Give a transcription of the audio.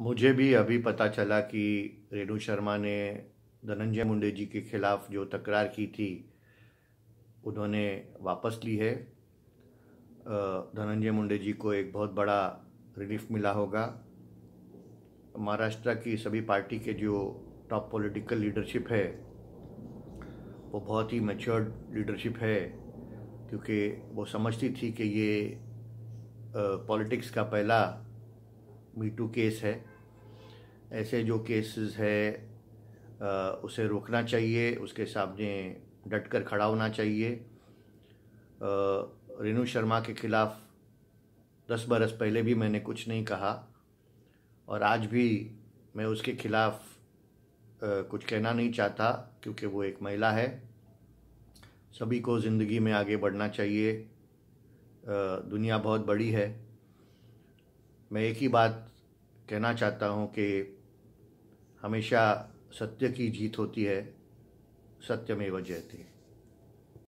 मुझे भी अभी पता चला कि रेणु शर्मा ने धनंजय मुंडे जी के खिलाफ जो तकरार की थी उन्होंने वापस ली है धनंजय मुंडे जी को एक बहुत बड़ा रिलीफ मिला होगा महाराष्ट्र की सभी पार्टी के जो टॉप पॉलिटिकल लीडरशिप है वो बहुत ही मैच्योर्ड लीडरशिप है क्योंकि वो समझती थी कि ये पॉलिटिक्स का पहला मीटू केस है ऐसे जो केसेस है उसे रोकना चाहिए उसके सामने डट कर खड़ा होना चाहिए रेनू शर्मा के खिलाफ दस बरस पहले भी मैंने कुछ नहीं कहा और आज भी मैं उसके खिलाफ कुछ कहना नहीं चाहता क्योंकि वो एक महिला है सभी को ज़िंदगी में आगे बढ़ना चाहिए दुनिया बहुत बड़ी है मैं एक ही बात कहना चाहता हूँ कि हमेशा सत्य की जीत होती है सत्य में वजह थी